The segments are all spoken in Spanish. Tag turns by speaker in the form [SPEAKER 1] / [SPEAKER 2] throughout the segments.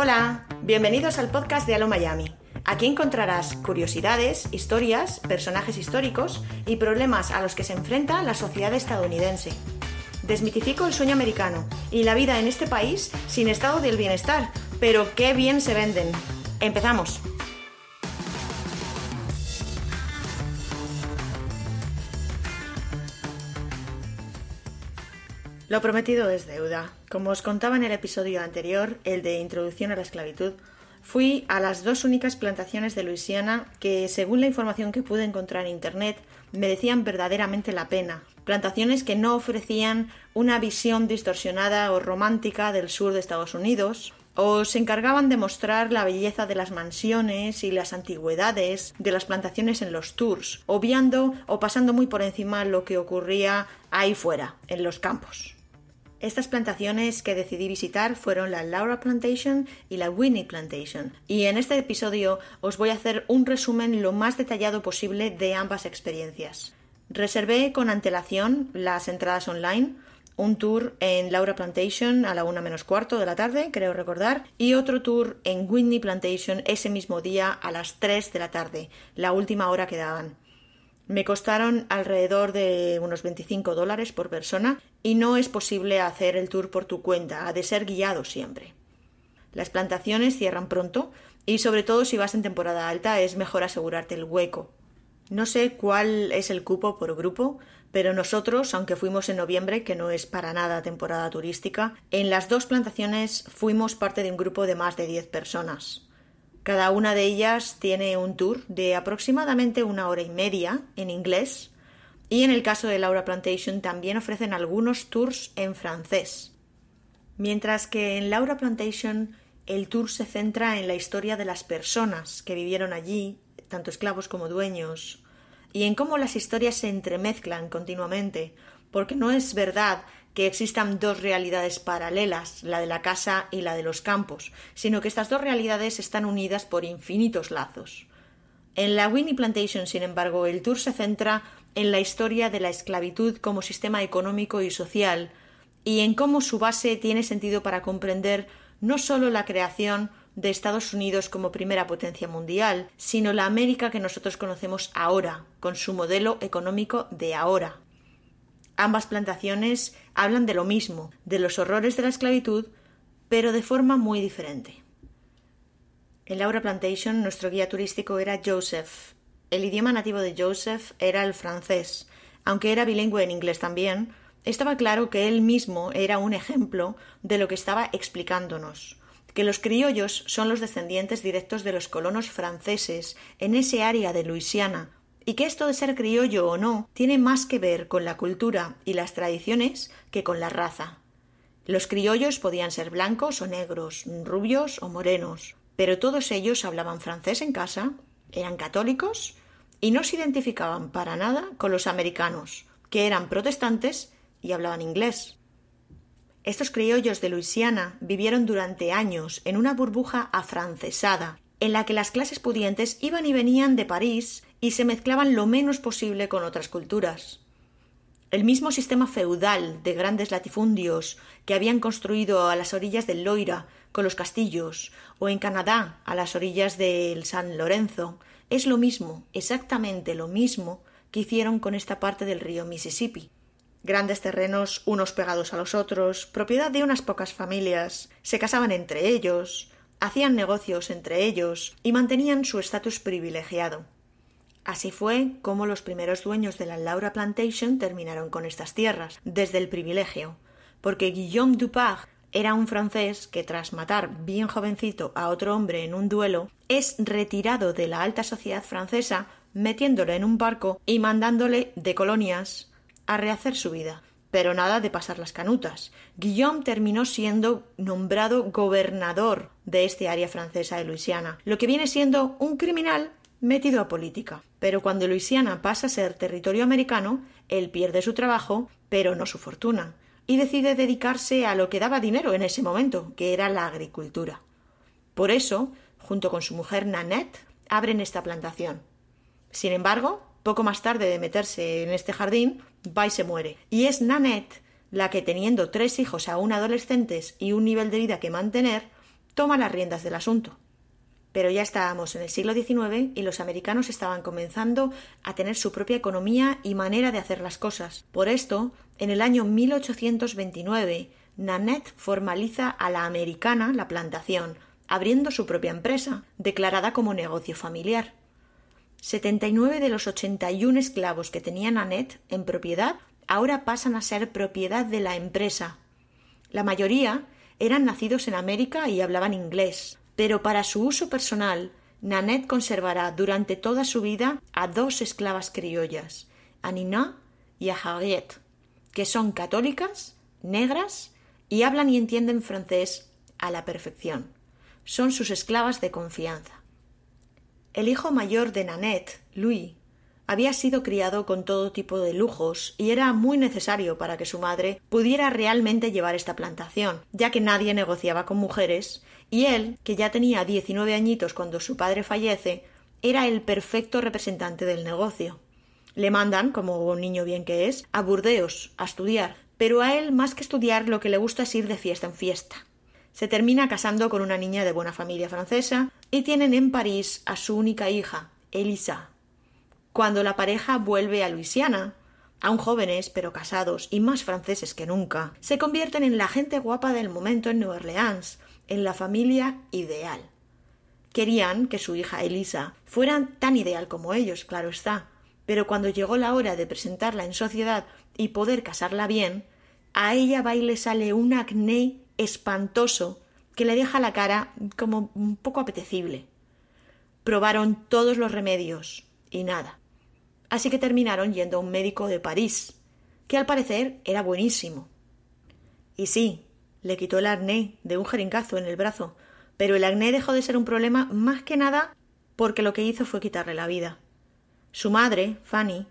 [SPEAKER 1] Hola, bienvenidos al podcast de Halo Miami. Aquí encontrarás curiosidades, historias, personajes históricos y problemas a los que se enfrenta la sociedad estadounidense. Desmitifico el sueño americano y la vida en este país sin estado del bienestar, pero qué bien se venden. Empezamos. Lo prometido es deuda. Como os contaba en el episodio anterior, el de Introducción a la Esclavitud, fui a las dos únicas plantaciones de Luisiana que, según la información que pude encontrar en Internet, merecían verdaderamente la pena. Plantaciones que no ofrecían una visión distorsionada o romántica del sur de Estados Unidos, o se encargaban de mostrar la belleza de las mansiones y las antigüedades de las plantaciones en los tours, obviando o pasando muy por encima lo que ocurría ahí fuera, en los campos. Estas plantaciones que decidí visitar fueron la Laura Plantation y la Winnie Plantation, y en este episodio os voy a hacer un resumen lo más detallado posible de ambas experiencias. Reservé con antelación las entradas online, un tour en Laura Plantation a la una menos cuarto de la tarde, creo recordar, y otro tour en Whitney Plantation ese mismo día a las 3 de la tarde, la última hora que daban. Me costaron alrededor de unos 25 dólares por persona y no es posible hacer el tour por tu cuenta, ha de ser guiado siempre. Las plantaciones cierran pronto y sobre todo si vas en temporada alta es mejor asegurarte el hueco. No sé cuál es el cupo por grupo, pero nosotros, aunque fuimos en noviembre, que no es para nada temporada turística, en las dos plantaciones fuimos parte de un grupo de más de 10 personas. Cada una de ellas tiene un tour de aproximadamente una hora y media en inglés y en el caso de Laura Plantation también ofrecen algunos tours en francés. Mientras que en Laura Plantation el tour se centra en la historia de las personas que vivieron allí, tanto esclavos como dueños, y en cómo las historias se entremezclan continuamente, porque no es verdad que existan dos realidades paralelas, la de la casa y la de los campos, sino que estas dos realidades están unidas por infinitos lazos. En la Winnie Plantation, sin embargo, el tour se centra en la historia de la esclavitud como sistema económico y social, y en cómo su base tiene sentido para comprender no solo la creación de Estados Unidos como primera potencia mundial, sino la América que nosotros conocemos ahora, con su modelo económico de ahora. Ambas plantaciones hablan de lo mismo, de los horrores de la esclavitud, pero de forma muy diferente. En Laura Plantation nuestro guía turístico era Joseph. El idioma nativo de Joseph era el francés. Aunque era bilingüe en inglés también, estaba claro que él mismo era un ejemplo de lo que estaba explicándonos que los criollos son los descendientes directos de los colonos franceses en ese área de Luisiana y que esto de ser criollo o no tiene más que ver con la cultura y las tradiciones que con la raza. Los criollos podían ser blancos o negros, rubios o morenos, pero todos ellos hablaban francés en casa, eran católicos y no se identificaban para nada con los americanos, que eran protestantes y hablaban inglés. Estos criollos de Luisiana vivieron durante años en una burbuja afrancesada, en la que las clases pudientes iban y venían de París y se mezclaban lo menos posible con otras culturas. El mismo sistema feudal de grandes latifundios que habían construido a las orillas del Loira con los castillos o en Canadá a las orillas del San Lorenzo es lo mismo, exactamente lo mismo que hicieron con esta parte del río Mississippi. Grandes terrenos unos pegados a los otros, propiedad de unas pocas familias, se casaban entre ellos, hacían negocios entre ellos y mantenían su estatus privilegiado. Así fue como los primeros dueños de la Laura Plantation terminaron con estas tierras, desde el privilegio, porque Guillaume Dupart era un francés que tras matar bien jovencito a otro hombre en un duelo, es retirado de la alta sociedad francesa, metiéndolo en un barco y mandándole de colonias a rehacer su vida. Pero nada de pasar las canutas. Guillaume terminó siendo nombrado gobernador de este área francesa de Luisiana, lo que viene siendo un criminal metido a política. Pero cuando Luisiana pasa a ser territorio americano, él pierde su trabajo, pero no su fortuna, y decide dedicarse a lo que daba dinero en ese momento, que era la agricultura. Por eso, junto con su mujer Nanette, abren esta plantación. Sin embargo, poco más tarde de meterse en este jardín, va se muere. Y es Nanette la que, teniendo tres hijos aún adolescentes y un nivel de vida que mantener, toma las riendas del asunto. Pero ya estábamos en el siglo XIX y los americanos estaban comenzando a tener su propia economía y manera de hacer las cosas. Por esto, en el año 1829, Nanette formaliza a la americana la plantación, abriendo su propia empresa, declarada como negocio familiar. nueve de los y 81 esclavos que tenía Nanette en propiedad ahora pasan a ser propiedad de la empresa. La mayoría eran nacidos en América y hablaban inglés pero para su uso personal, Nanette conservará durante toda su vida a dos esclavas criollas, a Nina y a Harriet, que son católicas, negras y hablan y entienden francés a la perfección. Son sus esclavas de confianza. El hijo mayor de Nanette, Louis, había sido criado con todo tipo de lujos y era muy necesario para que su madre pudiera realmente llevar esta plantación, ya que nadie negociaba con mujeres y él, que ya tenía 19 añitos cuando su padre fallece, era el perfecto representante del negocio. Le mandan, como un niño bien que es, a Burdeos, a estudiar, pero a él más que estudiar lo que le gusta es ir de fiesta en fiesta. Se termina casando con una niña de buena familia francesa y tienen en París a su única hija, Elisa. Cuando la pareja vuelve a Luisiana, aún jóvenes pero casados y más franceses que nunca, se convierten en la gente guapa del momento en Nueva Orleans, en la familia ideal. Querían que su hija Elisa fuera tan ideal como ellos, claro está, pero cuando llegó la hora de presentarla en sociedad y poder casarla bien, a ella va y le sale un acné espantoso que le deja la cara como un poco apetecible. Probaron todos los remedios y nada. Así que terminaron yendo a un médico de París, que al parecer era buenísimo. Y sí, le quitó el acné de un jeringazo en el brazo, pero el acné dejó de ser un problema más que nada porque lo que hizo fue quitarle la vida. Su madre, Fanny,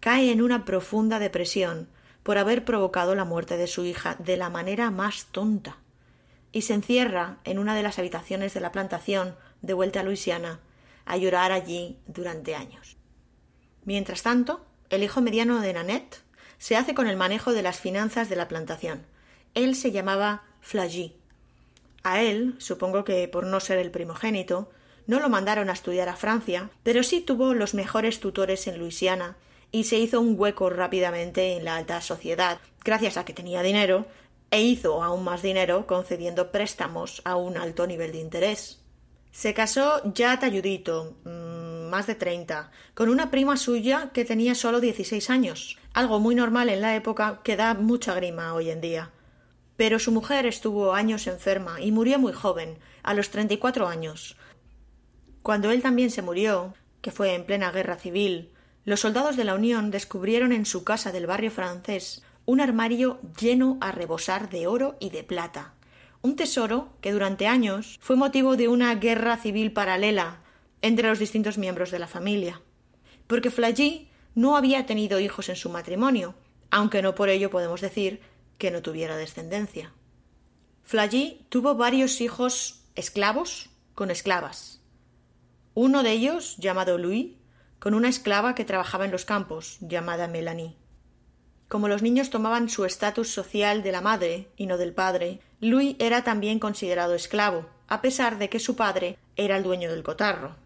[SPEAKER 1] cae en una profunda depresión por haber provocado la muerte de su hija de la manera más tonta, y se encierra en una de las habitaciones de la plantación de vuelta a Luisiana a llorar allí durante años. Mientras tanto, el hijo mediano de Nanette se hace con el manejo de las finanzas de la plantación. Él se llamaba Flagy. A él, supongo que por no ser el primogénito, no lo mandaron a estudiar a Francia, pero sí tuvo los mejores tutores en Luisiana y se hizo un hueco rápidamente en la alta sociedad, gracias a que tenía dinero, e hizo aún más dinero concediendo préstamos a un alto nivel de interés. Se casó ya talludito, mm, más de treinta, con una prima suya que tenía solo dieciséis años, algo muy normal en la época que da mucha grima hoy en día. Pero su mujer estuvo años enferma y murió muy joven, a los treinta y cuatro años. Cuando él también se murió, que fue en plena guerra civil, los soldados de la Unión descubrieron en su casa del barrio francés un armario lleno a rebosar de oro y de plata. Un tesoro que durante años fue motivo de una guerra civil paralela entre los distintos miembros de la familia. Porque Flaggy no había tenido hijos en su matrimonio, aunque no por ello podemos decir que no tuviera descendencia. Flagy tuvo varios hijos esclavos con esclavas. Uno de ellos, llamado Louis, con una esclava que trabajaba en los campos, llamada Melanie. Como los niños tomaban su estatus social de la madre y no del padre, Louis era también considerado esclavo, a pesar de que su padre era el dueño del cotarro.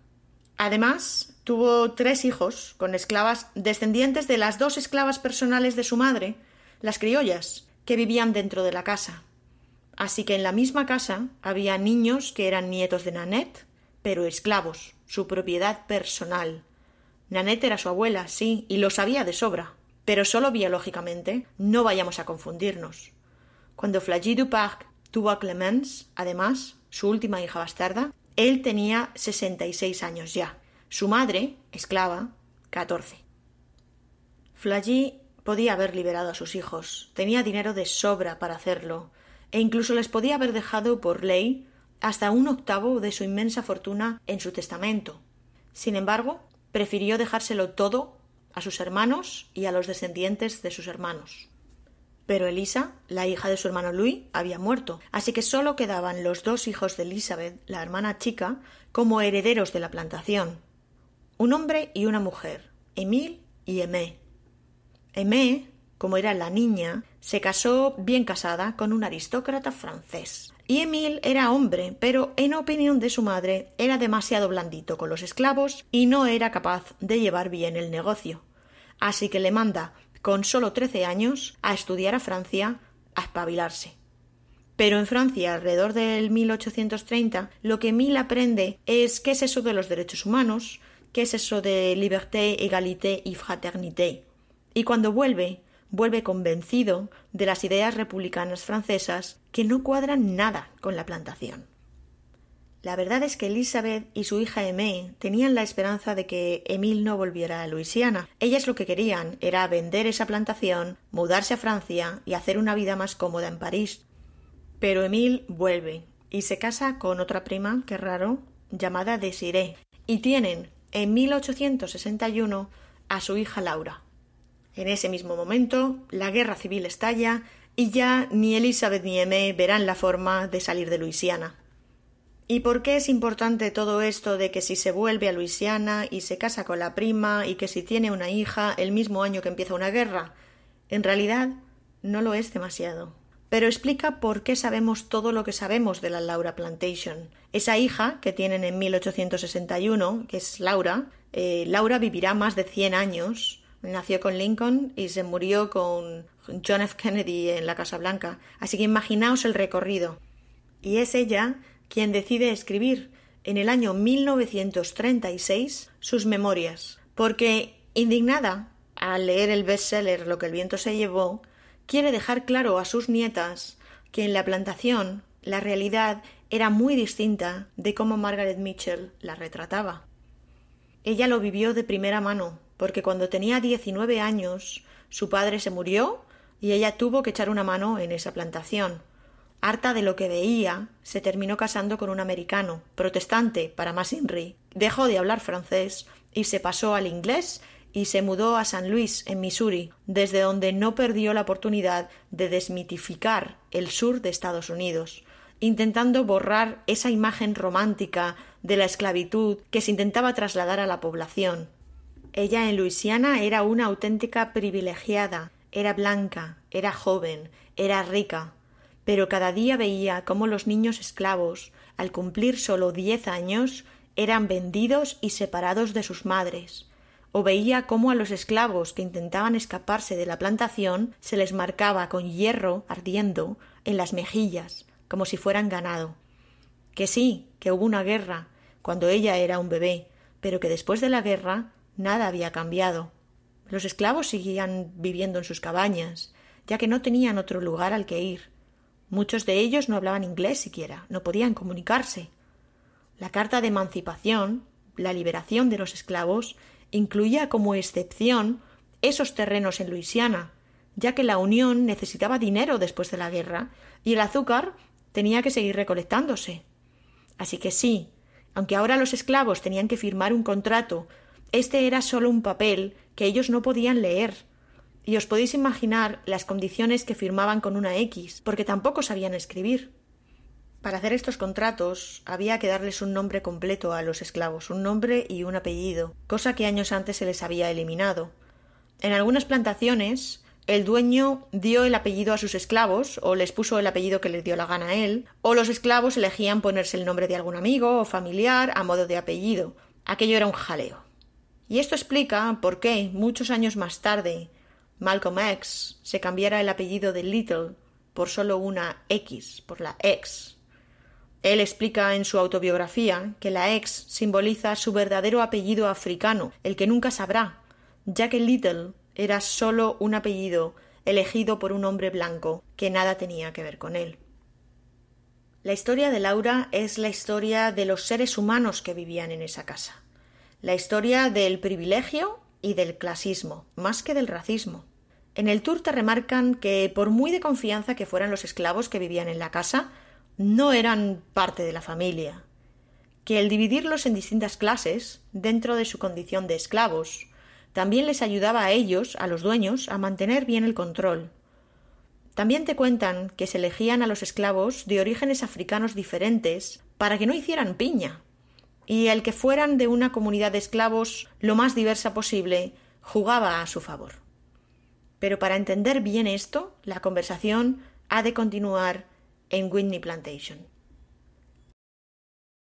[SPEAKER 1] Además, tuvo tres hijos con esclavas descendientes de las dos esclavas personales de su madre, las criollas, que vivían dentro de la casa. Así que en la misma casa había niños que eran nietos de Nanette, pero esclavos, su propiedad personal. Nanette era su abuela, sí, y lo sabía de sobra, pero solo biológicamente, no vayamos a confundirnos. Cuando Flagy Duparc tuvo a Clemence, además, su última hija bastarda, él tenía 66 años ya. Su madre, esclava, 14. Flagy Podía haber liberado a sus hijos, tenía dinero de sobra para hacerlo, e incluso les podía haber dejado por ley hasta un octavo de su inmensa fortuna en su testamento. Sin embargo, prefirió dejárselo todo a sus hermanos y a los descendientes de sus hermanos. Pero Elisa, la hija de su hermano Luis, había muerto, así que solo quedaban los dos hijos de Elizabeth, la hermana chica, como herederos de la plantación. Un hombre y una mujer, Emil y Emé como era la niña, se casó bien casada con un aristócrata francés. Y Emile era hombre, pero en opinión de su madre era demasiado blandito con los esclavos y no era capaz de llevar bien el negocio. Así que le manda, con solo trece años, a estudiar a Francia, a espabilarse. Pero en Francia, alrededor del 1830, lo que Emil aprende es qué es eso de los derechos humanos, qué es eso de liberté, égalité y fraternité, y cuando vuelve, vuelve convencido de las ideas republicanas francesas que no cuadran nada con la plantación. La verdad es que Elizabeth y su hija Emé tenían la esperanza de que Emil no volviera a Luisiana. Ellas lo que querían era vender esa plantación, mudarse a Francia y hacer una vida más cómoda en París. Pero Emil vuelve y se casa con otra prima, qué raro, llamada Desiree, y tienen en 1861 a su hija Laura. En ese mismo momento, la guerra civil estalla y ya ni Elizabeth ni Emé verán la forma de salir de Luisiana. ¿Y por qué es importante todo esto de que si se vuelve a Luisiana y se casa con la prima y que si tiene una hija el mismo año que empieza una guerra? En realidad, no lo es demasiado. Pero explica por qué sabemos todo lo que sabemos de la Laura Plantation. Esa hija que tienen en 1861, que es Laura, eh, Laura vivirá más de 100 años Nació con Lincoln y se murió con John F. Kennedy en la Casa Blanca. Así que imaginaos el recorrido. Y es ella quien decide escribir en el año 1936 sus memorias, porque indignada al leer el bestseller Lo que el viento se llevó, quiere dejar claro a sus nietas que en la plantación la realidad era muy distinta de cómo Margaret Mitchell la retrataba. Ella lo vivió de primera mano porque cuando tenía 19 años su padre se murió y ella tuvo que echar una mano en esa plantación. Harta de lo que veía, se terminó casando con un americano, protestante, para más Inri. Dejó de hablar francés y se pasó al inglés y se mudó a San Luis, en Missouri, desde donde no perdió la oportunidad de desmitificar el sur de Estados Unidos, intentando borrar esa imagen romántica de la esclavitud que se intentaba trasladar a la población. Ella en Luisiana era una auténtica privilegiada, era blanca, era joven, era rica, pero cada día veía cómo los niños esclavos, al cumplir solo diez años, eran vendidos y separados de sus madres, o veía cómo a los esclavos que intentaban escaparse de la plantación se les marcaba con hierro ardiendo en las mejillas, como si fueran ganado. Que sí, que hubo una guerra, cuando ella era un bebé, pero que después de la guerra Nada había cambiado. Los esclavos seguían viviendo en sus cabañas, ya que no tenían otro lugar al que ir. Muchos de ellos no hablaban inglés siquiera, no podían comunicarse. La Carta de Emancipación, la liberación de los esclavos, incluía como excepción esos terrenos en Luisiana, ya que la Unión necesitaba dinero después de la guerra y el azúcar tenía que seguir recolectándose. Así que sí, aunque ahora los esclavos tenían que firmar un contrato este era solo un papel que ellos no podían leer. Y os podéis imaginar las condiciones que firmaban con una X, porque tampoco sabían escribir. Para hacer estos contratos había que darles un nombre completo a los esclavos, un nombre y un apellido, cosa que años antes se les había eliminado. En algunas plantaciones el dueño dio el apellido a sus esclavos, o les puso el apellido que les dio la gana a él, o los esclavos elegían ponerse el nombre de algún amigo o familiar a modo de apellido. Aquello era un jaleo. Y esto explica por qué, muchos años más tarde, Malcolm X se cambiara el apellido de Little por solo una X, por la X. Él explica en su autobiografía que la X simboliza su verdadero apellido africano, el que nunca sabrá, ya que Little era solo un apellido elegido por un hombre blanco que nada tenía que ver con él. La historia de Laura es la historia de los seres humanos que vivían en esa casa la historia del privilegio y del clasismo, más que del racismo. En el tour te remarcan que por muy de confianza que fueran los esclavos que vivían en la casa, no eran parte de la familia, que el dividirlos en distintas clases, dentro de su condición de esclavos, también les ayudaba a ellos, a los dueños, a mantener bien el control. También te cuentan que se elegían a los esclavos de orígenes africanos diferentes para que no hicieran piña, y el que fueran de una comunidad de esclavos lo más diversa posible jugaba a su favor. Pero para entender bien esto, la conversación ha de continuar en Whitney Plantation.